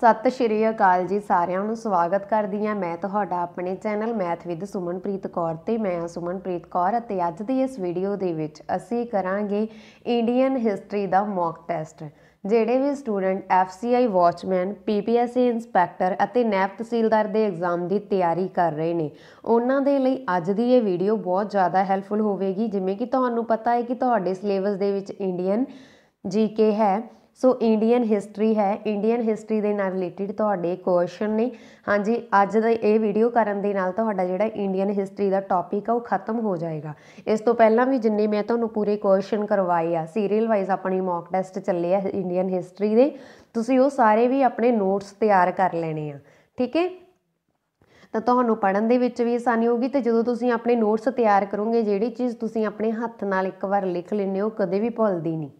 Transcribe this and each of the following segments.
ਸਤਿ ਸ਼੍ਰੀ ਅਕਾਲ ਜੀ ਸਾਰਿਆਂ ਨੂੰ ਸਵਾਗਤ ਕਰਦੀ ਹਾਂ ਮੈਂ ਤੁਹਾਡਾ ਆਪਣੇ channel math with Sumanpreet Kaur ਤੇ ਮੈਂ ਹਾਂ ਸੁਮਨਪ੍ਰੀਤ ਕੌਰ ਅਤੇ ਅੱਜ ਦੀ ਇਸ ਵੀਡੀਓ ਦੇ ਵਿੱਚ ਅਸੀਂ ਕਰਾਂਗੇ ਇੰਡੀਅਨ ਹਿਸਟਰੀ ਦਾ ਮੌਕ ਟੈਸਟ ਜਿਹੜੇ ਵੀ student FCI watchman PPSC inspector ਅਤੇ ਨੈਬ ਤਹਿਸੀਲਦਾਰ ਦੇ ਐਗਜ਼ਾਮ ਦੀ ਤਿਆਰੀ ਕਰ ਰਹੇ ਨੇ ਉਹਨਾਂ ਦੇ ਲਈ ਅੱਜ ਦੀ ਇਹ ਵੀਡੀਓ ਬਹੁਤ ਜ਼ਿਆਦਾ ਹੈਲਪਫੁਲ ਹੋਵੇਗੀ ਜਿਵੇਂ ਕਿ ਤੁਹਾਨੂੰ ਪਤਾ ਹੈ ਕਿ ਤੁਹਾਡੇ ਸਿਲੇਬਸ ਦੇ ਵਿੱਚ ਇੰਡੀਅਨ ਜੀਕੇ ਹੈ ਸੋ ਇੰਡੀਅਨ ਹਿਸਟਰੀ ਹੈ ਇੰਡੀਅਨ ਹਿਸਟਰੀ ਦੇ ਨਾਲ ਰਿਲੇਟਡ ਤੁਹਾਡੇ ਕੁਐਸਚਨ ਨੇ ਹਾਂਜੀ ਅੱਜ ਦਾ ਇਹ ਵੀਡੀਓ ਕਰਨ ਦੇ ਨਾਲ ਤੁਹਾਡਾ ਜਿਹੜਾ ਇੰਡੀਅਨ ਹਿਸਟਰੀ ਦਾ ਟੌਪਿਕ ਆ ਉਹ ਖਤਮ ਹੋ ਜਾਏਗਾ ਇਸ ਤੋਂ ਪਹਿਲਾਂ ਵੀ ਜਿੰਨੇ ਮੈਂ ਤੁਹਾਨੂੰ ਪੂਰੇ ਕੁਐਸਚਨ ਕਰਵਾਏ ਆ ਸੀਰੀਅਲ ਵਾਈਜ਼ ਆਪਣੀ ਮੌਕ ਟੈਸਟ ਚੱਲੇ ਆ ਇੰਡੀਅਨ ਹਿਸਟਰੀ ਦੇ ਤੁਸੀਂ ਉਹ ਸਾਰੇ ਵੀ ਆਪਣੇ ਨੋਟਸ ਤਿਆਰ ਕਰ ਲੈਣੇ ਆ ਠੀਕ ਹੈ ਤਾਂ ਤੁਹਾਨੂੰ ਪੜਨ ਦੇ ਵਿੱਚ ਵੀ ਆਸਾਨੀ ਹੋਊਗੀ ਤੇ ਜਦੋਂ ਤੁਸੀਂ ਆਪਣੇ ਨੋਟਸ ਤਿਆਰ ਕਰੋਗੇ ਜਿਹੜੀ ਚੀਜ਼ ਤੁਸੀਂ ਆਪਣੇ ਹੱਥ ਨਾਲ ਇੱਕ ਵਾਰ ਲਿਖ ਲੈਣੇ ਹੋ ਕਦੇ ਵੀ ਭੁੱਲਦੀ ਨਹੀਂ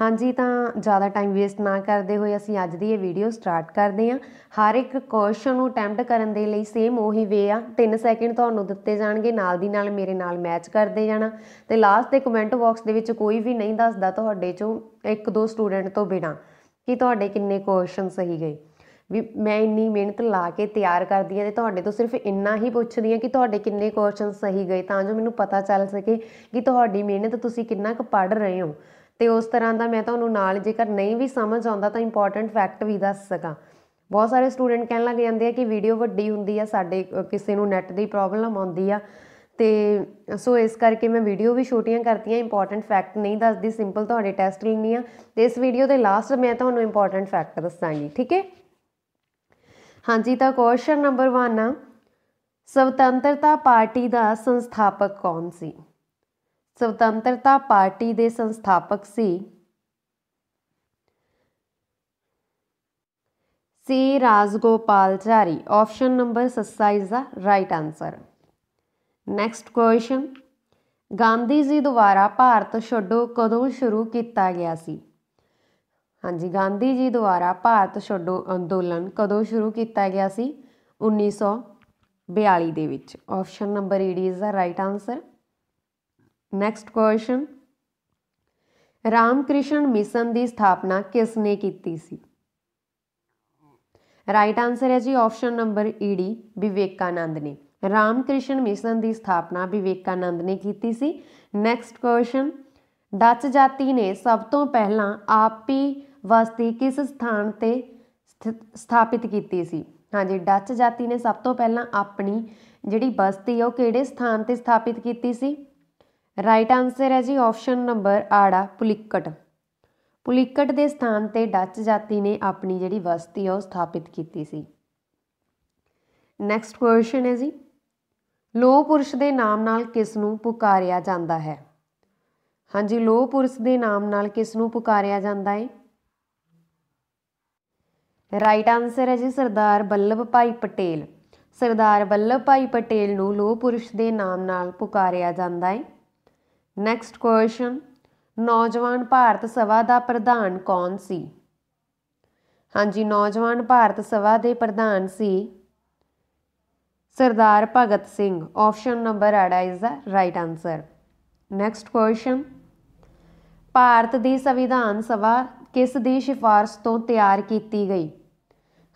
ਹਾਂਜੀ ਤਾਂ ਜ਼ਿਆਦਾ ਟਾਈਮ ਵੇਸਟ ਨਾ ਕਰਦੇ ਹੋਏ ਅਸੀਂ ਅੱਜ ਦੀ ਇਹ ਵੀਡੀਓ ਸਟਾਰਟ ਕਰਦੇ ਹਾਂ ਹਰ ਇੱਕ ਕੁਐਸਚਨ ਨੂੰ ਅਟੈਂਪਟ ਕਰਨ ਦੇ ਲਈ ਸੇਮ ਉਹੀ ਵੇ ਆ 3 ਸੈਕਿੰਡ ਤੁਹਾਨੂੰ ਦਿੱਤੇ ਜਾਣਗੇ ਨਾਲ ਦੀ ਨਾਲ ਮੇਰੇ ਨਾਲ ਮੈਚ ਕਰਦੇ ਜਾਣਾ ਤੇ ਲਾਸਟ ਦੇ ਕਮੈਂਟ ਬਾਕਸ ਦੇ ਵਿੱਚ ਕੋਈ ਵੀ ਨਹੀਂ ਦੱਸਦਾ ਤੁਹਾਡੇ ਚੋਂ ਇੱਕ ਦੋ ਸਟੂਡੈਂਟ ਤੋਂ ਬਿਨਾ ਕਿ ਤੁਹਾਡੇ ਕਿੰਨੇ ਕੁਐਸਚਨ ਸਹੀ ਗਏ ਵੀ ਮੈਂ ਇੰਨੀ ਮਿਹਨਤ ਲਾ ਕੇ ਤਿਆਰ ਕਰਦੀ ਆ ਤੇ ਤੁਹਾਡੇ ਤੋਂ ਸਿਰਫ ਇੰਨਾ ਹੀ ਪੁੱਛਦੀ ਆ ਕਿ ਤੁਹਾਡੇ ਕਿੰਨੇ ਕੁਐਸਚਨ ਸਹੀ ਗਏ ਤਾਂ ਜੋ ਮੈਨੂੰ ਪਤਾ ਚੱਲ ਸਕੇ ਕਿ ਤੁਹਾਡੀ ਮਿਹਨਤ ਤੁਸੀਂ ਕਿੰਨਾ ਕੁ ਪੜ ਰਹੇ ਹੋ ਤੇ ਉਸ ਤਰ੍ਹਾਂ ਦਾ ਮੈਂ ਤੁਹਾਨੂੰ ਨਾਲ ਜੇਕਰ ਨਹੀਂ ਵੀ ਸਮਝ ਆਉਂਦਾ ਤਾਂ ਇੰਪੋਰਟੈਂਟ ਫੈਕਟ ਵੀ ਦੱਸ ਸਕਾਂ ਬਹੁਤ ਸਾਰੇ ਸਟੂਡੈਂਟ ਕਹਿਣ ਲੱਗ ਜਾਂਦੇ ਆ ਕਿ ਵੀਡੀਓ ਵੱਡੀ ਹੁੰਦੀ ਆ ਸਾਡੇ ਕਿਸੇ ਨੂੰ ਨੈਟ ਦੀ ਪ੍ਰੋਬਲਮ ਆਉਂਦੀ ਆ ਤੇ ਸੋ ਇਸ ਕਰਕੇ ਮੈਂ ਵੀਡੀਓ ਵੀ ਛੋਟੀਆਂ ਕਰਤੀਆਂ ਇੰਪੋਰਟੈਂਟ ਫੈਕਟ ਨਹੀਂ ਦੱਸਦੀ ਸਿੰਪਲ ਤੁਹਾਡੇ ਟੈਸਟ ਲੈਣੀ ਆ ਤੇ ਇਸ ਵੀਡੀਓ ਦੇ ਲਾਸਟ ਮੈਂ ਤੁਹਾਨੂੰ ਇੰਪੋਰਟੈਂਟ ਫੈਕਟ ਦੱਸਾਂਗੀ ਠੀਕ ਹੈ ਹਾਂਜੀ ਤਾਂ ਕੁਐਸਚਨ ਨੰਬਰ 1 ਆ ਸਵਤੰਤਰਤਾ ਪਾਰਟੀ ਦਾ ਸੰਸਥਾਪਕ ਕੌਣ ਸੀ ਸਵਤੰਤਰਤਾ ਪਾਰਟੀ ਦੇ ਸੰਸਥਾਪਕ ਸੀ C Rajagopalachari option number 7 is the right answer next question Gandhi ji ਦੁਆਰਾ ਭਾਰਤ ਛੱਡੋ ਕਦੋਂ ਸ਼ੁਰੂ ਕੀਤਾ ਗਿਆ ਸੀ ਹਾਂਜੀ ਗਾਂਧੀ ਜੀ ਦੁਆਰਾ ਭਾਰਤ ਛੱਡੋ ਅੰਦੋਲਨ ਕਦੋਂ ਸ਼ੁਰੂ ਕੀਤਾ ਗਿਆ ਸੀ 1942 ਦੇ ਵਿੱਚ option number 8 is the right answer next question Ramakrishna Mission ਦੀ ਸਥਾਪਨਾ ਕਿਸ ਨੇ ਕੀਤੀ ਸੀ ਰਾਈਟ ਆਨਸਰ ਹੈ ਜੀ ਆਪਸ਼ਨ ਨੰਬਰ ਈਡੀ ਵਿਵੇਕਾਨੰਦ ਨੇ ਰਾਮਕ੍ਰਿਸ਼ਨ ਮਿਸ਼ਨ ਦੀ ਸਥਾਪਨਾ ਵਿਵੇਕਾਨੰਦ ਨੇ ਕੀਤੀ ਸੀ ਨੈਕਸਟ ਕੁਐਸਚਨ ਡੱਚ ਜਾਤੀ ਨੇ ਸਭ ਤੋਂ ਪਹਿਲਾਂ ਆਪੀ ਵਸਤੀ ਕਿਸ ਸਥਾਨ ਤੇ ਸਥਾਪਿਤ ਕੀਤੀ ਸੀ ਹਾਂਜੀ ਡੱਚ ਜਾਤੀ ਨੇ ਸਭ ਤੋਂ ਪਹਿਲਾਂ ਆਪਣੀ ਜਿਹੜੀ ਬਸਤੀ ਉਹ ਕਿਹੜੇ ਸਥਾਨ ਤੇ ਸਥਾਪਿਤ ਕੀਤੀ ਸੀ ਰਾਈਟ ਆਨਸਰ ਹੈ ਜੀ ਆਪਸ਼ਨ ਨੰਬਰ ਆੜਾ ਪੁਲਿਕਟ ਪੁਲਿਕਟ ਦੇ ਸਥਾਨ ਤੇ ਡੱਚ ਜਾਤੀ ਨੇ ਆਪਣੀ ਜਿਹੜੀ ਵਸਤੀ ਉਹ ਸਥਾਪਿਤ ਕੀਤੀ ਸੀ ਨੈਕਸਟ ਕੁਐਸਚਨ ਹੈ ਜੀ ਲੋਹ ਪੁਰਸ਼ ਦੇ ਨਾਮ ਨਾਲ ਕਿਸ ਨੂੰ ਪੁਕਾਰਿਆ ਜਾਂਦਾ ਹੈ ਹਾਂਜੀ ਲੋਹ ਪੁਰਸ਼ ਦੇ ਨਾਮ ਨਾਲ ਕਿਸ ਨੂੰ ਪੁਕਾਰਿਆ ਜਾਂਦਾ ਹੈ ਰਾਈਟ ਆਨਸਰ ਹੈ ਜੀ ਸਰਦਾਰ ਬੱਲਬ ਭਾਈ ਪਟੇਲ ਸਰਦਾਰ ਬੱਲਭ ਭਾਈ ਪਟੇਲ ਨੂੰ ਲੋਹ ਪੁਰਸ਼ ਦੇ ਨਾਮ ਨਾਲ ਪੁਕਾਰਿਆ ਜਾਂਦਾ ਹੈ ਨੈਕਸਟ ਕੁਐਸਚਨ ਨੌਜਵਾਨ ਭਾਰਤ ਸਭਾ ਦਾ ਪ੍ਰਧਾਨ ਕੌਣ ਸੀ ਹਾਂਜੀ ਨੌਜਵਾਨ ਭਾਰਤ ਸਭਾ ਦੇ ਪ੍ਰਧਾਨ ਸੀ Sardar Bhagat Singh option number 8 is the right answer next question Bharat ਦੀ ਸੰਵਿਧਾਨ ਸਭਾ ਕਿਸ ਦੀ ਸਿਫਾਰਸ਼ ਤੋਂ ਤਿਆਰ ਕੀਤੀ ਗਈ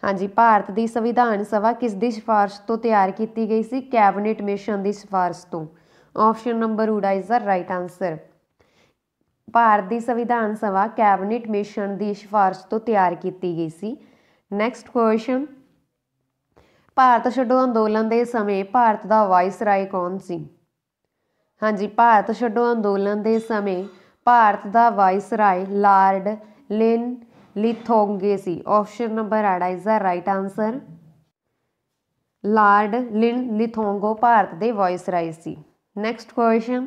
ਹਾਂਜੀ ਭਾਰਤ ਦੀ ਸੰਵਿਧਾਨ ਸਭਾ ਕਿਸ ਦੀ ਸਿਫਾਰਸ਼ ਤੋਂ ਤਿਆਰ ਕੀਤੀ ਗਈ ਸੀ ਕੈਬਨਿਟ ਮਿਸ਼ਨ ਦੀ ਸਿਫਾਰਸ਼ ਤੋਂ ਆਪਸ਼ਨ ਨੰਬਰ ਊੜਾ is the right answer Bharat ਦੀ ਸੰਵਿਧਾਨ ਸਭਾ ਕੈਬਨਿਟ ਮਿਸ਼ਨ ਦੀ ਸਿਫਾਰਿਸ਼ ਤੋਂ ਤਿਆਰ ਕੀਤੀ ਗਈ ਸੀ ਨੈਕਸਟ ਕੁਐਸਚਨ ਭਾਰਤ ਛੱਡੋ ਅੰਦੋਲਨ ਦੇ ਸਮੇਂ ਭਾਰਤ ਦਾ ਵਾਇਸ ਰਾਏ ਕੌਣ ਸੀ ਹਾਂਜੀ ਭਾਰਤ ਛੱਡੋ ਅੰਦੋਲਨ ਦੇ ਸਮੇਂ ਭਾਰਤ ਦਾ viceroy Lord Linlithgow ਸੀ option number 8 is the right answer Lord Linlithgow Bharat ਦੇ ਵਾਇਸ ਰਾਏ ਸੀ ਨੈਕਸਟ ਕੁਐਸਚਨ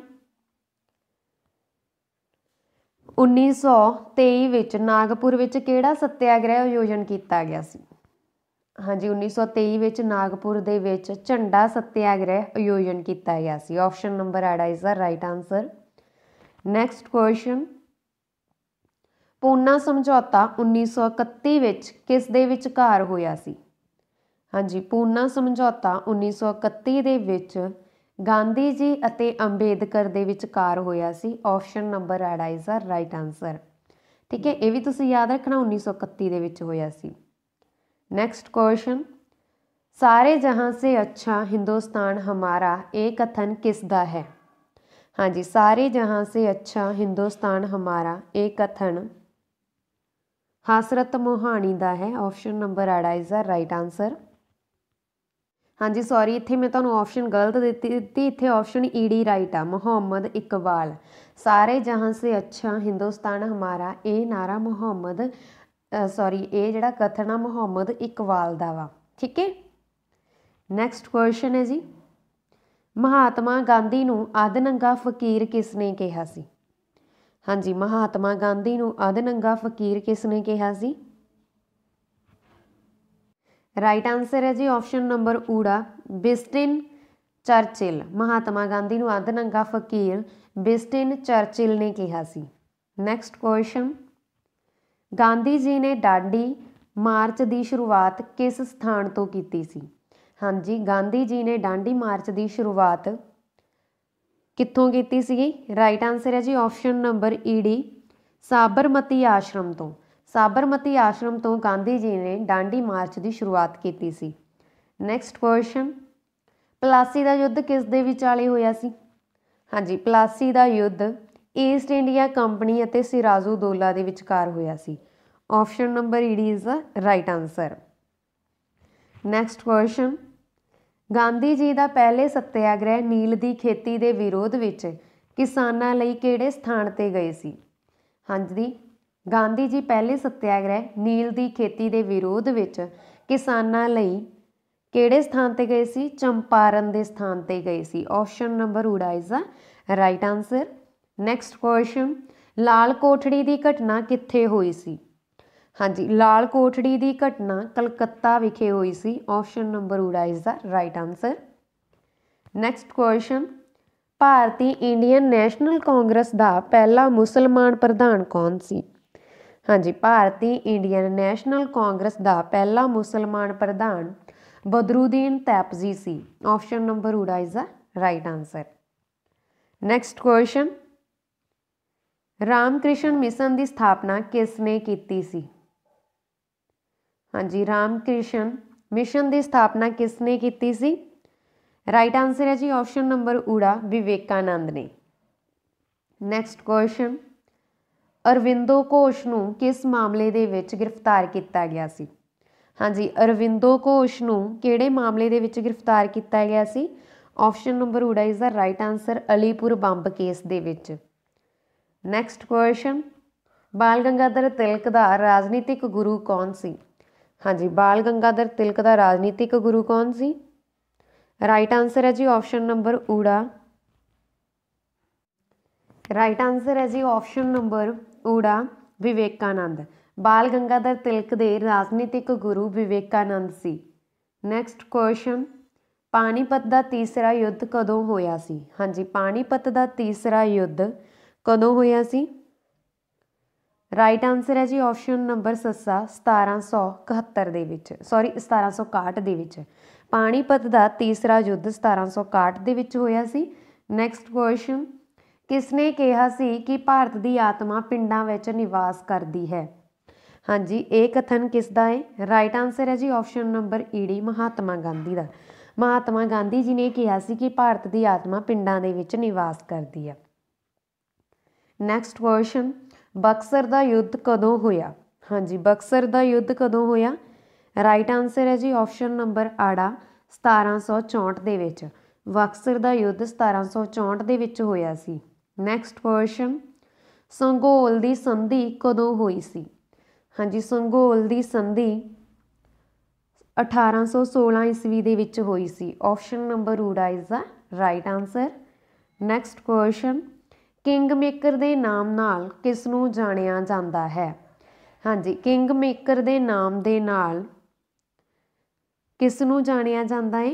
1923 ਵਿੱਚ ਨਾਗਪੁਰ ਵਿੱਚ ਕਿਹੜਾ ਸੱਤਿਆਗ੍ਰਹਿ ਆਯੋਜਨ ਕੀਤਾ ਗਿਆ ਸੀ ਹਾਂਜੀ 1923 ਵਿੱਚ ਨਾਗਪੁਰ ਦੇ ਵਿੱਚ ਝੰਡਾ ਸੱਤਿਆਗ੍ਰਹਿ ਆਯੋਜਨ ਕੀਤਾ ਗਿਆ ਸੀ option number 8 is the right answer next question Poona ਸਮਝੌਤਾ 1931 ਵਿੱਚ ਕਿਸ ਦੇ ਵਿਚਕਾਰ ਹੋਇਆ ਸੀ ਹਾਂਜੀ ਪੂਨਾ ਸਮਝੌਤਾ 1931 ਦੇ ਵਿੱਚ ਗਾਂਧੀ ਜੀ ਅਤੇ ਅੰਬੇਦਕਰ ਦੇ ਵਿਚਕਾਰ ਹੋਇਆ ਸੀ ਆਪਸ਼ਨ ਨੰਬਰ ਐਡ ਇਜ਼ ਆ ਰਾਈਟ ਆਨਸਰ ਠੀਕ ਹੈ ਇਹ ਵੀ ਤੁਸੀਂ ਯਾਦ ਰੱਖਣਾ 1931 ਦੇ ਵਿੱਚ ਹੋਇਆ ਸੀ ਨੈਕਸਟ ਕੁਐਸਚਨ ਸਾਰੇ ਜਹਾਂ ਸੇ ਅੱਛਾ ਹਿੰਦੁਸਤਾਨ ਹਮਾਰਾ ਇਹ ਕਥਨ ਕਿਸ ਦਾ ਹੈ ਹਾਂਜੀ ਸਾਰੇ ਜਹਾਂ ਸੇ ਅੱਛਾ ਹਿੰਦੁਸਤਾਨ ਹਮਾਰਾ ਇਹ ਕਥਨ ਹਾਸਰਤ ਮੋਹਾਣੀ ਦਾ ਹੈ ਆਪਸ਼ਨ ਨੰਬਰ ਐਡ ਇਜ਼ ਆ ਰਾਈਟ ਆਨਸਰ ਹਾਂਜੀ ਸੌਰੀ ਇੱਥੇ ਮੈਂ ਤੁਹਾਨੂੰ ਆਪਸ਼ਨ ਗਲਤ ਦਿੱਤੀ ਦਿੱਤੀ ਇੱਥੇ ਆਪਸ਼ਨ ਈਡੀ ਰਾਈਟ ਆ ਮੁਹੰਮਦ ਇਕਬਾਲ ਸਾਰੇ ਜਹਾਂ ਸੇ ਅੱਛਾ ਹਿੰਦੁਸਤਾਨ ਹਮਾਰਾ ਇਹ ਨਾਰਾ ਮੁਹੰਮਦ ਸੌਰੀ ਇਹ ਜਿਹੜਾ ਕਥਨ ਆ ਮੁਹੰਮਦ ਇਕਬਾਲ ਦਾ ਵਾ ਠੀਕ ਹੈ ਨੈਕਸਟ ਕੁਐਸਚਨ ਹੈ ਜੀ ਮਹਾਤਮਾ ਗਾਂਧੀ ਨੂੰ ਨੰਗਾ ਫਕੀਰ ਕਿਸ ਨੇ ਕਿਹਾ ਸੀ ਹਾਂਜੀ ਮਹਾਤਮਾ ਗਾਂਧੀ ਨੂੰ ਨੰਗਾ ਫਕੀਰ ਕਿਸ ਨੇ ਕਿਹਾ ਸੀ ਰਾਈਟ ਆਨਸਰ ਹੈ ਜੀ ਆਪਸ਼ਨ ਨੰਬਰ ਊੜਾ ਬਿਸਟਿਨ ਚਰਚਿਲ ਮਹਾਤਮਾ ਗਾਂਧੀ ਨੂੰ ਅੱਧ ਨੰਗਾ ਫਕੀਰ ਬਿਸਟਿਨ ਚਰਚਿਲ ਨੇ ਕਿਹਾ ਸੀ ਨੈਕਸਟ ਕੁਐਸਚਨ ਗਾਂਧੀ ਜੀ ਨੇ ਡਾਂਡੀ ਮਾਰਚ ਦੀ ਸ਼ੁਰੂਆਤ ਕਿਸ ਸਥਾਨ ਤੋਂ ਕੀਤੀ ਸੀ ਹਾਂਜੀ ਗਾਂਧੀ ਜੀ ਨੇ ਡਾਂਡੀ ਮਾਰਚ ਦੀ ਸ਼ੁਰੂਆਤ ਕਿੱਥੋਂ ਕੀਤੀ ਸੀ ਰਾਈਟ ਆਨਸਰ ਹੈ ਜੀ option number D Sabarmati Ashram ਤੋਂ ਸਾਬਰਮਤੀ ਆਸ਼ਰਮ ਤੋਂ ਗਾਂਧੀ ਜੀ ਨੇ ਡਾਂਡੀ ਮਾਰਚ ਦੀ ਸ਼ੁਰੂਆਤ ਕੀਤੀ ਸੀ ਨੈਕਸਟ ਕੁਐਸਚਨ ਪਲਾਸੀ ਦਾ ਯੁੱਧ ਕਿਸ ਦੇ ਵਿਚਾਲੇ ਹੋਇਆ ਸੀ ਹਾਂਜੀ ਪਲਾਸੀ ਦਾ ਯੁੱਧ ਈਸਟ ਇੰਡੀਆ ਕੰਪਨੀ ਅਤੇ ਸਿਰਾਜ਼ੂ ਦੋਲਾ ਦੇ ਵਿਚਕਾਰ ਹੋਇਆ ਸੀ option number D is the right answer next question Gandhi ji ਦਾ ਪਹਿਲੇ ਸੱਤਿਆਗ੍ਰਹਿ ਨੀਲ ਦੀ ਖੇਤੀ ਦੇ ਵਿਰੋਧ ਵਿੱਚ ਕਿਸਾਨਾਂ ਲਈ ਕਿਹੜੇ ਸਥਾਨ ਤੇ ਗਏ ਸੀ ਹਾਂਜੀ ਗਾਂਧੀ ਜੀ ਪਹਿਲੇ ਸਤਿਆਗ੍ਰਹਿ ਨੀਲ ਦੀ ਖੇਤੀ ਦੇ ਵਿਰੋਧ ਵਿੱਚ ਕਿਸਾਨਾਂ ਲਈ ਕਿਹੜੇ ਸਥਾਨ ਤੇ ਗਏ ਸੀ ਚੰਪਾਰਨ ਦੇ ਸਥਾਨ ਤੇ ਗਏ ਸੀ ਆਪਸ਼ਨ ਨੰਬਰ ਉੜਾ is the right answer next question ਲਾਲ ਕੋਠੜੀ ਦੀ ਘਟਨਾ ਕਿੱਥੇ ਹੋਈ ਸੀ ਹਾਂਜੀ ਲਾਲ ਕੋਠੜੀ ਦੀ ਘਟਨਾ ਕਲਕੱਤਾ ਵਿਖੇ ਹੋਈ ਸੀ ਆਪਸ਼ਨ ਨੰਬਰ ਉੜਾ is the right answer next question ਭਾਰਤੀ ਇੰਡੀਅਨ ਨੈਸ਼ਨਲ ਕਾਂਗਰਸ ਦਾ ਪਹਿਲਾ ਮੁਸਲਮਾਨ ਪ੍ਰਧਾਨ ਕੌਣ ਸੀ ਹਾਂਜੀ ਭਾਰਤੀ ਇੰਡੀਅਨ ਨੈਸ਼ਨਲ ਕਾਂਗਰਸ ਦਾ ਪਹਿਲਾ ਮੁਸਲਮਾਨ ਪ੍ਰਧਾਨ ਬਦਰੂਦੀਨ ਤੈਪਜੀ ਸੀ ਆਪਸ਼ਨ ਨੰਬਰ ਊੜਾ is the right answer next question Ramakrishna Mission ਦੀ ਸਥਾਪਨਾ ਕਿਸ ਨੇ ਕੀਤੀ ਸੀ ਹਾਂਜੀ ਰਾਮਕ੍ਰਿਸ਼ਨ ਮਿਸ਼ਨ ਦੀ ਸਥਾਪਨਾ ਕਿਸ ਨੇ ਕੀਤੀ ਸੀ ਰਾਈਟ ਆਨਸਰ ਹੈ ਜੀ ਆਪਸ਼ਨ ਨੰਬਰ ਊੜਾ ਵਿਵੇਕਾਨੰਦ ਨੇ ਨੈਕਸਟ ਕੁਐਸਚਨ ਅਰਵਿੰਦੋ ਕੋਸ਼ ਨੂੰ ਕਿਸ ਮਾਮਲੇ ਦੇ ਵਿੱਚ ਗ੍ਰਿਫਤਾਰ ਕੀਤਾ ਗਿਆ ਸੀ ਹਾਂਜੀ ਅਰਵਿੰਦੋ ਕੋਸ਼ ਨੂੰ ਕਿਹੜੇ ਮਾਮਲੇ ਦੇ ਵਿੱਚ ਗ੍ਰਿਫਤਾਰ ਕੀਤਾ ਗਿਆ ਸੀ ਆਪਸ਼ਨ ਨੰਬਰ ਉਡਾ is the right answer Alipore bomb case ਦੇ ਵਿੱਚ ਨੈਕਸਟ ਕੁਐਸਚਨ ਬਾਲ ਗੰਗਾਧਰ ਤਿਲਕ ਦਾ ਰਾਜਨੀਤਿਕ ਗੁਰੂ ਕੌਣ ਸੀ ਹਾਂਜੀ ਬਾਲ ਗੰਗਾਧਰ ਤਿਲਕ ਦਾ ਰਾਜਨੀਤਿਕ ਗੁਰੂ ਕੌਣ ਸੀ ਰਾਈਟ ਆਨਸਰ ਹੈ ਜੀ ਆਪਸ਼ਨ ਨੰਬਰ ਊੜਾ ਰਾਈਟ ਆਨਸਰ ਹੈ ਜੀ ਆਪਸ਼ਨ ਨੰਬਰ ਊੜਾ ਵਿਵੇਕਾਨੰਦ ਬਾਲ ਗੰਗਾਧਰ ਤਿਲਕ ਦੇ ਰਾਜਨੀਤਿਕ ਗੁਰੂ ਵਿਵੇਕਾਨੰਦ ਸੀ ਨੈਕਸਟ ਕੁਐਸਚਨ ਪਾਣੀਪਤ ਦਾ ਤੀਸਰਾ ਯੁੱਧ ਕਦੋਂ ਹੋਇਆ ਸੀ ਹਾਂਜੀ ਪਾਣੀਪਤ ਦਾ ਤੀਸਰਾ ਯੁੱਧ ਕਦੋਂ ਹੋਇਆ ਸੀ ਰਾਈਟ ਆਨਸਰ ਹੈ ਜੀ ਆਪਸ਼ਨ ਨੰਬਰ ਸੱਸਾ 1771 ਦੇ ਵਿੱਚ ਸੌਰੀ 1761 ਦੇ ਵਿੱਚ ਪਾਣੀਪਤ ਦਾ ਤੀਸਰਾ ਯੁੱਧ 1761 ਦੇ ਵਿੱਚ ਹੋਇਆ ਸੀ ਨੈਕਸਟ ਕੁਐਸਚਨ ਕਿਸਨੇ ਕਿਹਾ ਸੀ ਕਿ ਭਾਰਤ ਦੀ ਆਤਮਾ ਪਿੰਡਾਂ ਵਿੱਚ ਨਿਵਾਸ ਕਰਦੀ ਹੈ ਹਾਂਜੀ ਇਹ ਕਥਨ ਕਿਸ ਦਾ ਹੈ ਰਾਈਟ ਆਨਸਰ ਹੈ ਜੀ ਆਪਸ਼ਨ ਨੰਬਰ ਈਡੀ ਮਹਾਤਮਾ ਗਾਂਧੀ ਦਾ ਮਹਾਤਮਾ ਗਾਂਧੀ ਜੀ ਨੇ ਕਿਹਾ ਸੀ ਕਿ ਭਾਰਤ ਦੀ ਆਤਮਾ ਪਿੰਡਾਂ ਦੇ ਵਿੱਚ ਨਿਵਾਸ ਕਰਦੀ ਹੈ ਨੈਕਸਟ ਕੁਐਸਚਨ ਬਕਸਰ ਦਾ ਯੁੱਧ ਕਦੋਂ ਹੋਇਆ ਹਾਂਜੀ ਬਕਸਰ ਦਾ ਯੁੱਧ ਕਦੋਂ ਹੋਇਆ ਰਾਈਟ ਆਨਸਰ ਹੈ ਜੀ ਆਪਸ਼ਨ ਨੰਬਰ ਆੜਾ 1764 ਦੇ ਵਿੱਚ ਬਕਸਰ ਦਾ ਯੁੱਧ 1764 ਦੇ ਵਿੱਚ ਹੋਇਆ ਸੀ ਨੈਕਸਟ ਵਰਸ਼ਨ ਸੰਗੋਲ ਦੀ ਸੰਧੀ ਕਦੋਂ ਹੋਈ ਸੀ ਹਾਂਜੀ ਸੰਗੋਲ ਦੀ ਸੰਧੀ 1816 ਈਸਵੀ ਦੇ ਵਿੱਚ ਹੋਈ ਸੀ ਆਪਸ਼ਨ ਨੰਬਰ ਊੜਾ is the right answer next question king maker ਦੇ ਨਾਮ ਨਾਲ ਕਿਸ ਨੂੰ ਜਾਣਿਆ ਜਾਂਦਾ ਹੈ ਹਾਂਜੀ ਕਿੰਗ ਮੇਕਰ ਦੇ ਨਾਮ ਦੇ ਨਾਲ ਕਿਸ ਨੂੰ ਜਾਣਿਆ ਜਾਂਦਾ ਹੈ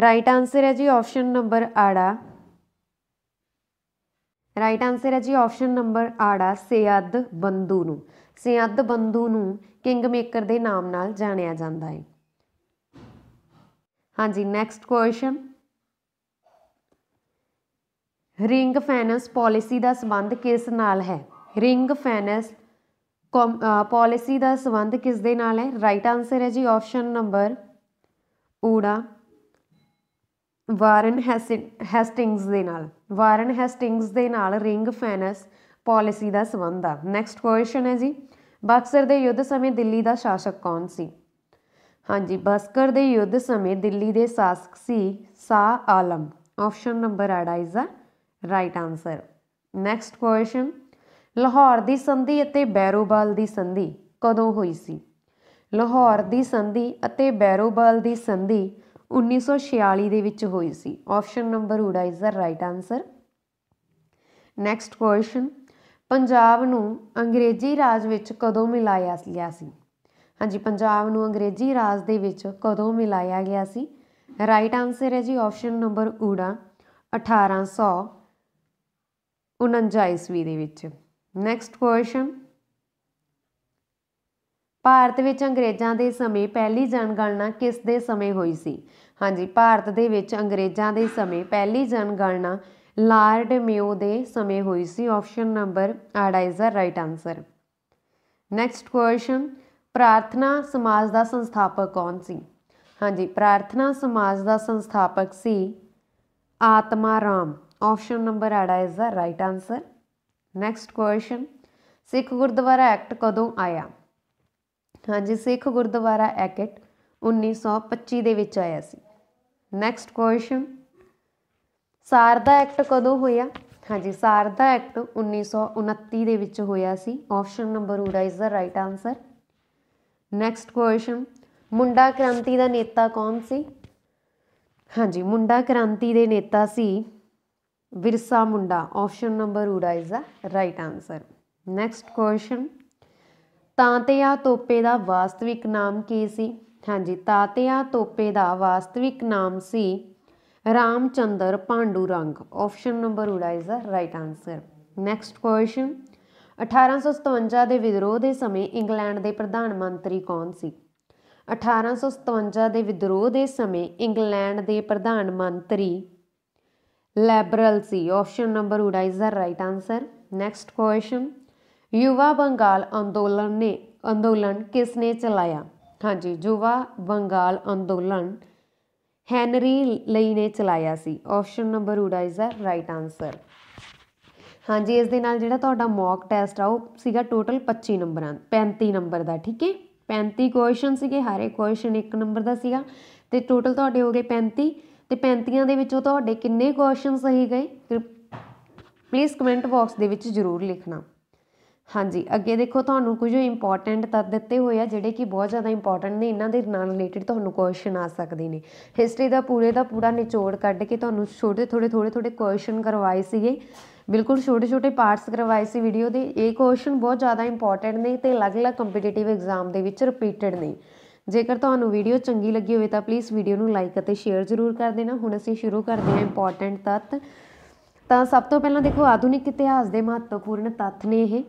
ਰਾਈਟ ਆਨਸਰ ਹੈ ਜੀ ਆਪਸ਼ਨ ਨੰਬਰ ਆੜਾ ਰਾਈਟ ਆਨਸਰ ਹੈ ਜੀ ਆਪਸ਼ਨ ਨੰਬਰ ਆੜਾ ਸਿਆਦ ਬੰਦੂ ਨੂੰ ਸਿਆਦ ਬੰਦੂ ਨੂੰ ਕਿੰਗ ਮੇਕਰ ਦੇ ਨਾਮ ਨਾਲ ਜਾਣਿਆ ਜਾਂਦਾ ਹੈ ਹਾਂਜੀ next question ring fence policy ਦਾ ਸਬੰਧ ਕਿਸ ਨਾਲ ਹੈ ਰਿੰਗ ਫਾਈਨੈਂਸ ਪਾਲਿਸੀ ਦਾ ਸਬੰਧ ਕਿਸ ਦੇ ਨਾਲ ਹੈ ਰਾਈਟ ਆਨਸਰ ਹੈ ਜੀ ਆਪਸ਼ਨ ਨੰਬਰ ਊੜਾ ਵਾਰਨ ਹੈਸਟਿੰਗਸ ਦੇ ਨਾਲ ਵਾਰਨ ਹੈਸਟਿੰਗਸ ਦੇ ਨਾਲ ਰਿੰਗ ਫੈਨਸ ਪਾਲਿਸੀ ਦਾ ਸਬੰਧ ਆ ਨੈਕਸਟ ਕੁਐਸਚਨ ਹੈ ਜੀ ਬਕਸਰ ਦੇ ਯੁੱਧ ਸਮੇਂ ਦਿੱਲੀ ਦਾ ਸ਼ਾਸਕ ਕੌਣ ਸੀ ਹਾਂਜੀ ਬਸਕਰ ਦੇ ਯੁੱਧ ਸਮੇਂ ਦਿੱਲੀ ਦੇ ਸ਼ਾਸਕ ਸੀ Shah Alam option number 8 is the right answer next question Lahore ਦੀ ਸੰਧੀ ਅਤੇ ਬੈਰੋਬਾਲ ਦੀ ਸੰਧੀ ਕਦੋਂ ਹੋਈ ਸੀ ਲਾਹੌਰ ਦੀ ਸੰਧੀ ਅਤੇ ਬੈਰੋਬਾਲ ਦੀ ਸੰਧੀ 1946 ਦੇ ਵਿੱਚ ਹੋਈ ਸੀ ਆਪਸ਼ਨ ਨੰਬਰ ਊੜਾ is the right answer next question Punjab ਨੂੰ ਅੰਗਰੇਜ਼ੀ ਰਾਜ ਵਿੱਚ ਕਦੋਂ ਮਿਲਾਇਆ ਗਿਆ ਸੀ ਹਾਂਜੀ ਪੰਜਾਬ ਨੂੰ ਅੰਗਰੇਜ਼ੀ ਰਾਜ ਦੇ ਵਿੱਚ ਕਦੋਂ ਮਿਲਾਇਆ ਗਿਆ ਸੀ ਰਾਈਟ ਆਨਸਰ ਹੈ ਜੀ ਆਪਸ਼ਨ ਨੰਬਰ ਊੜਾ 49 ਈਸਵੀ ਦੇ ਵਿੱਚ ਨੈਕਸਟ ਕੁਐਸਚਨ ਭਾਰਤ ਵਿੱਚ ਅੰਗਰੇਜ਼ਾਂ ਦੇ ਸਮੇਂ ਪਹਿਲੀ ਜਨਗਣਨਾ ਕਿਸ ਦੇ ਸਮੇਂ ਹੋਈ ਸੀ ਹਾਂਜੀ ਭਾਰਤ ਦੇ ਵਿੱਚ ਅੰਗਰੇਜ਼ਾਂ ਦੇ ਸਮੇਂ ਪਹਿਲੀ ਜਨਗਣਨਾ ਲਾਰਡ ਮਿਓ ਦੇ ਸਮੇਂ ਹੋਈ ਸੀ option number 8 is the right answer next question Prarthana Samaj ਦਾ ਸੰਸਥਾਪਕ ਕੌਣ ਸੀ ਹਾਂਜੀ ਪ੍ਰਾਰਥਨਾ ਸਮਾਜ ਦਾ ਸੰਸਥਾਪਕ ਸੀ Atma Ram option number 8 is the right answer next question Sikh Gurdwara act ਕਦੋਂ ਆਇਆ ਹਾਂਜੀ ਸਿੱਖ ਗੁਰਦੁਆਰਾ ਐਕਟ 1925 ਦੇ ਵਿੱਚ ਆਇਆ ਸੀ ਨੈਕਸਟ ਕੁਐਸਚਨ ਸਾਰਦਾ ਐਕਟ ਕਦੋਂ ਹੋਇਆ ਹਾਂਜੀ ਸਾਰਦਾ ਐਕਟ 1929 ਦੇ ਵਿੱਚ ਹੋਇਆ ਸੀ ਆਪਸ਼ਨ ਨੰਬਰ ਉੜਾ is the right answer next question Munda ਕ੍ਰਾਂਤੀ ਦਾ ਨੇਤਾ ਕੌਣ ਸੀ ਹਾਂਜੀ ਮੁੰਡਾ ਕ੍ਰਾਂਤੀ ਦੇ ਨੇਤਾ ਸੀ ਵਿਰਸਾ ਮੁੰਡਾ ਆਪਸ਼ਨ ਨੰਬਰ ਉੜਾ is the right answer next question Tantia Tope ਦਾ ਵਾਸਤਵਿਕ ਨਾਮ ਕੀ ਸੀ ਹਾਂਜੀ ਤਾਤਿਆ ਤੋਪੇ ਦਾ ਵਾਸਤਵਿਕ ਨਾਮ ਸੀ Ramchandra Pandurang option number 1 is the right answer next question 1857 ਦੇ ਵਿਦਰੋਹ ਦੇ ਸਮੇਂ ਇੰਗਲੈਂਡ ਦੇ ਪ੍ਰਧਾਨ ਮੰਤਰੀ ਕੌਣ ਸੀ 1857 ਦੇ ਵਿਦਰੋਹ ਦੇ ਸਮੇਂ ਇੰਗਲੈਂਡ ਦੇ ਪ੍ਰਧਾਨ ਮੰਤਰੀ ਲੈਬਰਲ ਸੀ option number 1 is the right answer next question ਯੁਵਾ ਬੰਗਾਲ ਅੰਦੋਲਨ ਨੇ ਅੰਦੋਲਨ ਕਿਸ ਨੇ ਚਲਾਇਆ ਹਾਂਜੀ ਯੁਵਾ ਬੰਗਾਲ ਅੰਦੋਲਨ ਹੈਨਰੀ ਲਈ ਨੇ ਚਲਾਇਆ ਸੀ ਆਪਸ਼ਨ ਨੰਬਰ ਊੜਾ ਇਜ਼ ਦਾ ਰਾਈਟ ਆਨਸਰ ਹਾਂਜੀ ਇਸ ਦੇ ਨਾਲ ਜਿਹੜਾ ਤੁਹਾਡਾ ਮੌਕ ਟੈਸਟ ਆ ਉਹ ਸੀਗਾ ਟੋਟਲ 25 ਨੰਬਰਾਂ 35 ਨੰਬਰ ਦਾ ਠੀਕ ਹੈ 35 ਕੁਐਸਚਨ ਸੀਗੇ ਹਰ ਇੱਕ ਕੁਐਸਚਨ 1 ਨੰਬਰ ਦਾ ਸੀਗਾ ਤੇ ਟੋਟਲ ਤੁਹਾਡੇ ਹੋ ਗਏ 35 ਤੇ 35ਾਂ ਦੇ ਵਿੱਚੋਂ ਤੁਹਾਡੇ ਕਿੰਨੇ ਕੁਐਸਚਨ ਸਹੀ ਗਏ ਪਲੀਜ਼ ਕਮੈਂਟ ਬਾਕਸ ਦੇ ਵਿੱਚ ਜ਼ਰੂਰ ਲਿਖਣਾ ਹਾਂਜੀ ਅੱਗੇ ਦੇਖੋ ਤੁਹਾਨੂੰ ਕੁਝ ਇੰਪੋਰਟੈਂਟ ਤੱਤ ਦਿੱਤੇ ਹੋਏ ਆ ਜਿਹੜੇ ਕਿ ਬਹੁਤ ਜ਼ਿਆਦਾ ਇੰਪੋਰਟੈਂਟ ਨੇ ਇਹਨਾਂ ਦੇ ਨਾਲ ਰਿਲੇਟਡ ਤੁਹਾਨੂੰ ਕੁਐਸਚਨ ਆ ਸਕਦੇ ਨੇ ਹਿਸਟਰੀ ਦਾ ਪੂਰੇ ਦਾ ਪੂਰਾ ਨਿਚੋੜ ਕੱਢ ਕੇ ਤੁਹਾਨੂੰ ਛੋਟੇ ਥੋੜੇ ਥੋੜੇ ਥੋੜੇ ਕੁਐਸਚਨ ਕਰਵਾਏ ਸੀਗੇ ਬਿਲਕੁਲ ਛੋਟੇ ਛੋਟੇ ਪਾਰਟਸ ਕਰਵਾਏ ਸੀ ਵੀਡੀਓ ਦੇ ਇਹ ਕੁਐਸਚਨ ਬਹੁਤ ਜ਼ਿਆਦਾ ਇੰਪੋਰਟੈਂਟ ਨੇ ਤੇ ਅਲੱਗ-ਅਲੱਗ ਕੰਪੀਟੀਟਿਵ ਐਗਜ਼ਾਮ ਦੇ ਵਿੱਚ ਰਿਪੀਟਡ ਨੇ ਜੇਕਰ ਤੁਹਾਨੂੰ ਵੀਡੀਓ ਚੰਗੀ ਲੱਗੀ ਹੋਵੇ ਤਾਂ ਪਲੀਜ਼ ਵੀਡੀਓ ਨੂੰ ਲਾਈਕ ਅਤੇ ਸ਼ੇਅਰ ਜ਼ਰੂਰ ਕਰ ਦੇਣਾ ਹੁਣ ਅਸੀਂ ਸ਼ੁਰੂ ਕਰਦੇ ਹਾਂ ਇੰਪੋਰਟੈਂਟ ਤੱਤ ਤਾਂ ਸਭ ਤੋਂ ਪਹਿਲਾਂ ਦੇਖੋ ਆਧੁਨਿਕ ਇਤਿਹਾਸ ਦੇ ਮਹੱਤਵਪੂਰਨ ਤੱਥ ਨੇ ਇਹ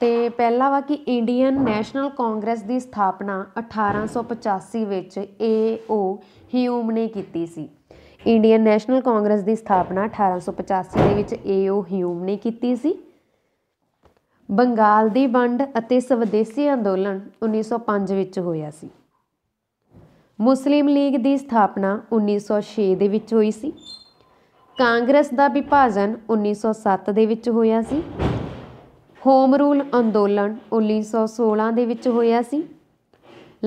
ਤੇ ਪਹਿਲਾ ਵਾ ਕਿ ਇੰਡੀਅਨ ਨੈਸ਼ਨਲ ਕਾਂਗਰਸ ਦੀ ਸਥਾਪਨਾ 1885 ਵਿੱਚ ਏ ਓ ਹਿਊਮ ਨੇ ਕੀਤੀ ਸੀ ਇੰਡੀਅਨ ਨੈਸ਼ਨਲ ਕਾਂਗਰਸ ਦੀ ਸਥਾਪਨਾ 1885 ਦੇ ਵਿੱਚ ਏ ਓ ਹਿਊਮ ਨੇ ਕੀਤੀ ਸੀ ਬੰਗਾਲ ਦੀ ਵੰਡ ਅਤੇ ਸਵਦੇਸੀ ਅੰਦੋਲਨ 1905 ਵਿੱਚ ਹੋਇਆ ਸੀ ਮੁਸਲਿਮ ਲੀਗ ਦੀ ਸਥਾਪਨਾ 1906 ਦੇ ਵਿੱਚ ਹੋਈ ਸੀ ਕਾਂਗਰਸ ਦਾ ਵਿਭਾਜਨ 1907 ਦੇ ਵਿੱਚ ਹੋਇਆ ਸੀ ਹੋਮ ਰੂਲ ਅੰਦੋਲਨ 1916 ਦੇ ਵਿੱਚ ਹੋਇਆ ਸੀ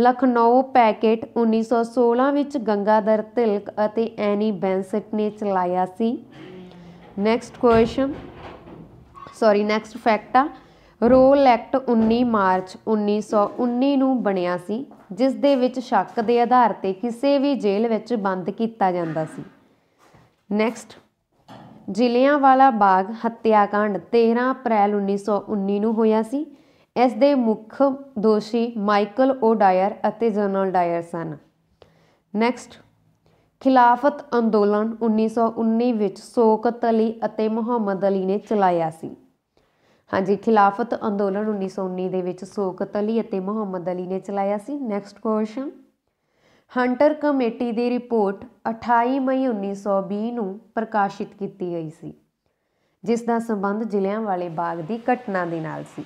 ਲਖਨਊ ਪੈਕੇਟ 1916 ਵਿੱਚ ਗੰਗਾਧਰ ਤਿਲਕ ਅਤੇ ਐਨੀ ਬੈਂਸਟ ਨੇ ਚਲਾਇਆ ਸੀ next question sorry next fact ਆ ਰੋਲ ਐਕਟ 19 ਮਾਰਚ 1919 ਨੂੰ ਬਣਿਆ ਸੀ ਜਿਸ ਦੇ ਵਿੱਚ ਸ਼ੱਕ ਦੇ ਆਧਾਰ ਤੇ ਕਿਸੇ ਵੀ ਜੇਲ੍ਹ ਵਿੱਚ ਬੰਦ ਕੀਤਾ ਜਾਂਦਾ ਸੀ ਨੈਕਸਟ ਜਲਿਆਂਵਾਲਾ ਬਾਗ ਹੱਤਿਆਕਾਂਡ 13 ਅਪ੍ਰੈਲ 1919 ਨੂੰ ਹੋਇਆ ਸੀ ਇਸ ਦੇ ਮੁੱਖ ਦੋਸ਼ੀ ਮਾਈਕਲ ਓ ਡਾਇਰ ਅਤੇ ਜਨਰਲ ਡਾਇਰ ਸਨ ਨੈਕਸਟ ਖਿਲਾਫਤ ਅੰਦੋਲਨ 1919 ਵਿੱਚ ਸੋਕਤ ਅਲੀ ਅਤੇ ਮੁਹੰਮਦ ਅਲੀ ਨੇ ਚਲਾਇਆ ਸੀ ਹਾਂਜੀ ਖਿਲਾਫਤ ਅੰਦੋਲਨ 1919 ਦੇ ਵਿੱਚ ਸੋਕਤ ਅਲੀ ਅਤੇ ਮੁਹੰਮਦ ਅਲੀ ਨੇ ਚਲਾਇਆ ਸੀ ਨੈਕਸਟ ਕੁਐਸਚਨ ਹੰਟਰ ਕਮੇਟੀ ਦੀ ਰਿਪੋਰਟ 28 ਮਈ 1920 ਨੂੰ ਪ੍ਰਕਾਸ਼ਿਤ ਕੀਤੀ ਗਈ ਸੀ ਜਿਸ ਦਾ ਸੰਬੰਧ ਜ਼ਿਲ੍ਹਿਆਂ ਵਾਲੇ ਬਾਗ ਦੀ ਘਟਨਾ ਦੇ ਨਾਲ ਸੀ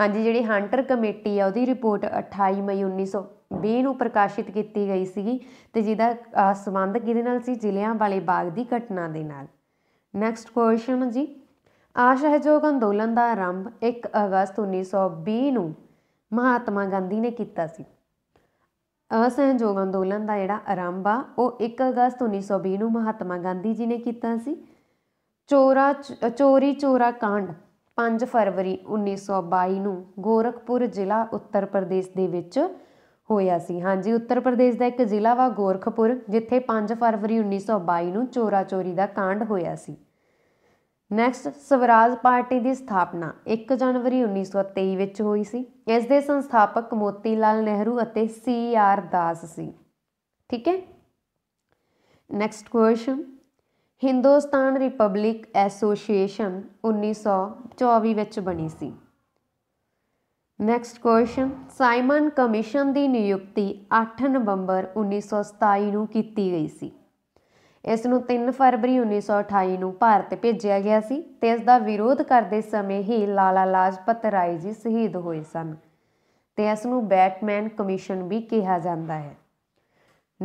ਹਾਂਜੀ ਜਿਹੜੀ ਹੰਟਰ ਕਮੇਟੀ ਆ ਉਹਦੀ ਰਿਪੋਰਟ 28 ਮਈ 1920 ਨੂੰ ਪ੍ਰਕਾਸ਼ਿਤ ਕੀਤੀ ਗਈ ਸੀ ਤੇ ਜਿਹਦਾ ਸੰਬੰਧ ਕਿਹਦੇ ਨਾਲ ਸੀ ਜ਼ਿਲ੍ਹਿਆਂ ਵਾਲੇ ਬਾਗ ਦੀ ਘਟਨਾ ਦੇ ਨਾਲ ਨੈਕਸਟ ਕੁਐਸਚਨ ਜੀ ਅਸਹਿਯੋਗ ਅੰਦੋਲਨ ਦਾ ਆਰੰਭ 1 ਅਗਸਤ 1920 ਨੂੰ ਮਹਾਤਮਾ ਗਾਂਧੀ ਨੇ ਕੀਤਾ ਸੀ ਅਸਹਿਯੋਗ ਅੰਦੋਲਨ ਦਾ ਜਿਹੜਾ ਆਰੰਭ ਆ ਉਹ 1 ਅਗਸਤ 1920 ਨੂੰ ਮਹਾਤਮਾ ਗਾਂਧੀ ਜੀ ਨੇ ਕੀਤਾ ਸੀ ਚੋਰਾ ਚੋਰੀ ਚੋਰਾ ਕਾਂਡ 5 ਫਰਵਰੀ 1922 ਨੂੰ ਗੋਰਖਪੁਰ ਜ਼ਿਲ੍ਹਾ ਉੱਤਰ ਪ੍ਰਦੇਸ਼ ਦੇ ਵਿੱਚ ਹੋਇਆ ਸੀ ਹਾਂਜੀ ਉੱਤਰ ਪ੍ਰਦੇਸ਼ ਦਾ ਇੱਕ ਜ਼ਿਲ੍ਹਾ ਵਾ ਗੋਰਖਪੁਰ ਜਿੱਥੇ 5 ਫਰਵਰੀ 1922 ਨੂੰ ਚੋਰਾ ਚੋਰੀ ਦਾ ਕਾਂਡ ਹੋਇਆ ਸੀ ਨੈਕਸਟ ਸਵਰਾਜ ਪਾਰਟੀ ਦੀ ਸਥਾਪਨਾ 1 ਜਨਵਰੀ 1923 ਵਿੱਚ ਹੋਈ ਸੀ ਇਸ ਦੇ ਸੰਸਥਾਪਕ ਮੋਤੀ ਲਾਲ ਨਹਿਰੂ ਅਤੇ ਸੀ ਆਰ ਦਾਸ ਸੀ ਠੀਕ ਹੈ next question Hindustan republic association 1924 ਵਿੱਚ ਬਣੀ ਸੀ ਨੈਕਸਟ ਕੁਐਸਚਨ ਸਾਈਮਨ ਕਮਿਸ਼ਨ ਦੀ ਨਿਯੁਕਤੀ 8 ਨਵੰਬਰ 1927 ਨੂੰ ਕੀਤੀ ਗਈ ਸੀ ਇਸ ਨੂੰ 3 ਫਰਵਰੀ 1928 ਨੂੰ ਭਾਰਤ ਭੇਜਿਆ ਗਿਆ ਸੀ ਤੇ ਇਸ ਦਾ ਵਿਰੋਧ ਕਰਦੇ ਸਮੇਂ ਹੀ ਲਾਲਾ ਲਾਜਪਤ ਰਾਏ ਜੀ ਸ਼ਹੀਦ ਹੋਏ ਸਨ ਤੇ ਇਸ ਨੂੰ ਬੈਟਮੈਨ ਕਮਿਸ਼ਨ ਵੀ ਕਿਹਾ ਜਾਂਦਾ ਹੈ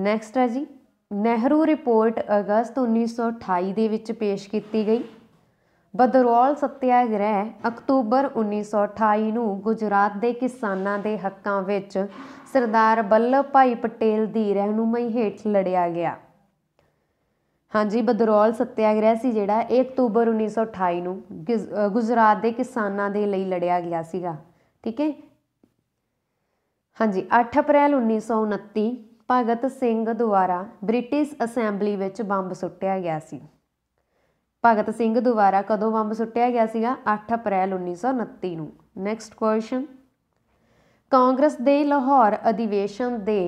ਨੈਕਸਟ ਹੈ ਜੀ ਨਹਿਰੂ ਰਿਪੋਰਟ ਅਗਸਤ 1928 ਦੇ ਵਿੱਚ ਪੇਸ਼ ਕੀਤੀ ਗਈ ਬਦਰਵਾਲ ਸਤਿਆਗ੍ਰਹਿ ਅਕਤੂਬਰ 1928 ਨੂੰ ਗੁਜਰਾਤ ਦੇ ਕਿਸਾਨਾਂ ਦੇ ਹੱਕਾਂ ਵਿੱਚ ਸਰਦਾਰ ਬੱਲਭ ਭਾਈ ਪਟੇਲ ਦੀ ਰਹਿਨੁਮਾਈ ਹੇਠ ਲੜਿਆ ਗਿਆ ਹਾਂਜੀ ਬਦਰੋਲ ਸੱਤਿਆਗ੍ਰਹਿ ਸੀ ਜਿਹੜਾ 1 ਅਕਤੂਬਰ 1928 ਨੂੰ ਗੁਜਰਾਤ ਦੇ ਕਿਸਾਨਾਂ ਦੇ ਲਈ ਲੜਿਆ ਗਿਆ ਸੀਗਾ ਠੀਕ ਹੈ ਹਾਂਜੀ 8 ਅਪ੍ਰੈਲ 1929 ਭਗਤ ਸਿੰਘ ਦੁਆਰਾ ਬ੍ਰਿਟਿਸ਼ ਅਸੈਂਬਲੀ ਵਿੱਚ ਬੰਬ ਸੁੱਟਿਆ ਗਿਆ ਸੀ ਭਗਤ ਸਿੰਘ ਦੁਆਰਾ ਕਦੋਂ ਬੰਬ ਸੁੱਟਿਆ ਗਿਆ ਸੀਗਾ 8 ਅਪ੍ਰੈਲ 1929 ਨੂੰ ਨੈਕਸਟ ਕੁਐਸਚਨ ਕਾਂਗਰਸ ਦੇ ਲਾਹੌਰ ਅਧਿਵੇਸ਼ਨ ਦੇ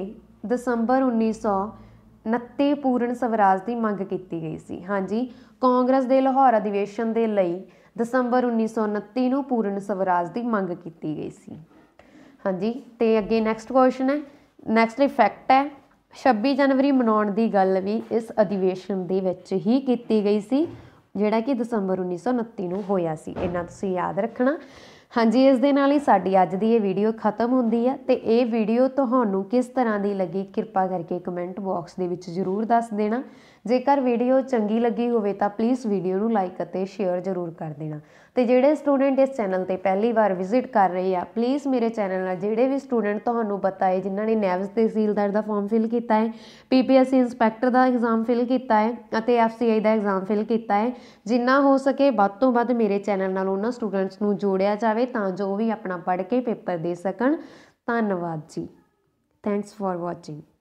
ਦਸੰਬਰ 1900 29 ਪੂਰਨ ਸਵਰਾਜ ਦੀ ਮੰਗ ਕੀਤੀ ਗਈ ਸੀ ਹਾਂਜੀ ਕਾਂਗਰਸ ਦੇ ਲਾਹੌਰ ਅਧਿਵੇਸ਼ਨ ਦੇ ਲਈ ਦਸੰਬਰ 1929 ਨੂੰ ਪੂਰਨ ਸਵਰਾਜ ਦੀ ਮੰਗ ਕੀਤੀ ਗਈ ਸੀ ਹਾਂਜੀ ਤੇ ਅੱਗੇ ਨੈਕਸਟ ਕੁਐਸਚਨ ਹੈ ਨੈਕਸਟ ਇਫੈਕਟ ਹੈ 26 ਜਨਵਰੀ ਮਨਾਉਣ ਦੀ ਗੱਲ ਵੀ ਇਸ ਅਧਿਵੇਸ਼ਨ ਦੇ ਵਿੱਚ ਹੀ ਕੀਤੀ ਗਈ ਸੀ ਜਿਹੜਾ ਕਿ ਦਸੰਬਰ 1929 ਨੂੰ ਹੋਇਆ ਸੀ ਇਹਨਾਂ ਤੁਸੀਂ ਯਾਦ ਰੱਖਣਾ ਹਾਂਜੀ ਇਸ ਦੇ ਨਾਲ ਹੀ ਸਾਡੀ ਅੱਜ ਦੀ ਇਹ ਵੀਡੀਓ ਖਤਮ ਹੁੰਦੀ ਹੈ ਤੇ ਇਹ ਵੀਡੀਓ ਤੁਹਾਨੂੰ ਕਿਸ ਤਰ੍ਹਾਂ ਦੀ ਲੱਗੀ ਕਿਰਪਾ ਕਰਕੇ ਕਮੈਂਟ ਬਾਕਸ ਦੇ ਵਿੱਚ ਜ਼ਰੂਰ ਦੱਸ ਦੇਣਾ ਜੇਕਰ ਵੀਡੀਓ ਚੰਗੀ ਲੱਗੀ ਹੋਵੇ ਤਾਂ ਪਲੀਜ਼ ਵੀਡੀਓ ਨੂੰ ਲਾਈਕ ਅਤੇ ਸ਼ੇਅਰ ਜ਼ਰੂਰ ਕਰ ਦੇਣਾ ਤੇ ਜਿਹੜੇ ਸਟੂਡੈਂਟ ਇਸ ਚੈਨਲ ਤੇ ਪਹਿਲੀ ਵਾਰ ਵਿਜ਼ਿਟ ਕਰ ਰਹੇ ਆ ਪਲੀਜ਼ ਮੇਰੇ ਚੈਨਲ ਨਾਲ ਜਿਹੜੇ ਵੀ ਸਟੂਡੈਂਟ ਤੁਹਾਨੂੰ ਪਤਾ ਹੈ ਜਿਨ੍ਹਾਂ ਨੇ ਨੈਵਸ ਤਹਿਸੀਲਦਾਰ ਦਾ ਫਾਰਮ ਫਿਲ ਕੀਤਾ ਹੈ ਪੀਪੀਐਸਸੀ ਇੰਸਪੈਕਟਰ ਦਾ ਐਗਜ਼ਾਮ ਫਿਲ ਕੀਤਾ ਹੈ ਅਤੇ ਐਫਸੀਆਈ ਦਾ ਐਗਜ਼ਾਮ ਫਿਲ ਕੀਤਾ ਹੈ ਜਿੰਨਾ ਹੋ ਸਕੇ ਵੱਧ ਤੋਂ ਵੱਧ ਮੇਰੇ ਚੈਨਲ ਨਾਲ ਉਹਨਾਂ ਸਟੂਡੈਂਟਸ ਨੂੰ ਜੋੜਿਆ ਜਾਵੇ ਤਾਂ ਜੋ ਉਹ ਵੀ ਆਪਣਾ ਪੜ੍ਹ ਕੇ ਪੇਪਰ ਦੇ ਸਕਣ ਧੰਨਵਾਦ ਜੀ ਥੈਂਕਸ ਫਾਰ ਵਾਚਿੰਗ